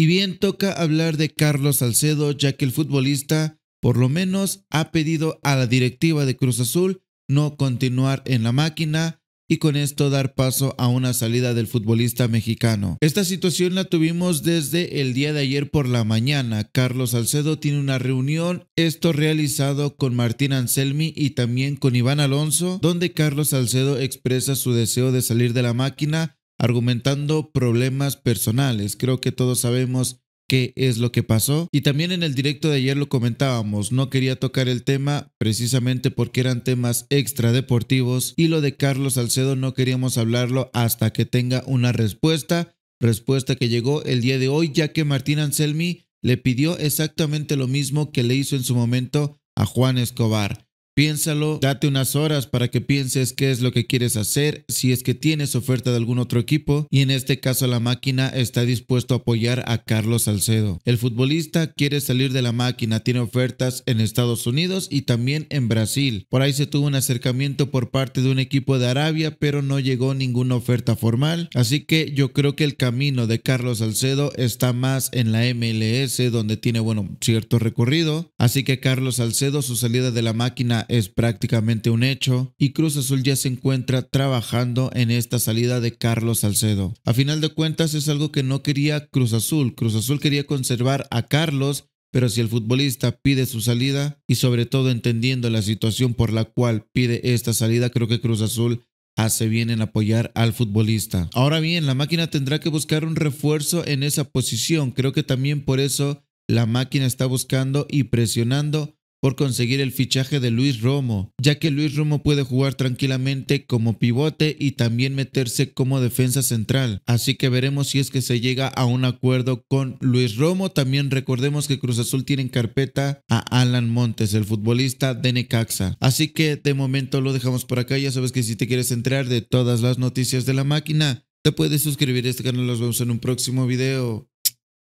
Y bien toca hablar de Carlos Salcedo, ya que el futbolista por lo menos ha pedido a la directiva de Cruz Azul no continuar en la máquina y con esto dar paso a una salida del futbolista mexicano. Esta situación la tuvimos desde el día de ayer por la mañana. Carlos Salcedo tiene una reunión, esto realizado con Martín Anselmi y también con Iván Alonso, donde Carlos Salcedo expresa su deseo de salir de la máquina argumentando problemas personales. Creo que todos sabemos qué es lo que pasó. Y también en el directo de ayer lo comentábamos, no quería tocar el tema precisamente porque eran temas extradeportivos y lo de Carlos Salcedo no queríamos hablarlo hasta que tenga una respuesta, respuesta que llegó el día de hoy ya que Martín Anselmi le pidió exactamente lo mismo que le hizo en su momento a Juan Escobar. Piénsalo, date unas horas para que pienses qué es lo que quieres hacer, si es que tienes oferta de algún otro equipo y en este caso la máquina está dispuesto a apoyar a Carlos Salcedo. El futbolista quiere salir de la máquina, tiene ofertas en Estados Unidos y también en Brasil. Por ahí se tuvo un acercamiento por parte de un equipo de Arabia, pero no llegó ninguna oferta formal, así que yo creo que el camino de Carlos Salcedo está más en la MLS donde tiene bueno, cierto recorrido, así que Carlos Salcedo su salida de la máquina es prácticamente un hecho y Cruz Azul ya se encuentra trabajando en esta salida de Carlos Salcedo. A final de cuentas es algo que no quería Cruz Azul. Cruz Azul quería conservar a Carlos pero si el futbolista pide su salida y sobre todo entendiendo la situación por la cual pide esta salida, creo que Cruz Azul hace bien en apoyar al futbolista. Ahora bien, la máquina tendrá que buscar un refuerzo en esa posición. Creo que también por eso la máquina está buscando y presionando por conseguir el fichaje de Luis Romo, ya que Luis Romo puede jugar tranquilamente como pivote y también meterse como defensa central. Así que veremos si es que se llega a un acuerdo con Luis Romo. También recordemos que Cruz Azul tiene en carpeta a Alan Montes, el futbolista de Necaxa. Así que de momento lo dejamos por acá. Ya sabes que si te quieres enterar de todas las noticias de la máquina, te puedes suscribir a este canal. Nos vemos en un próximo video.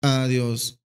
Adiós.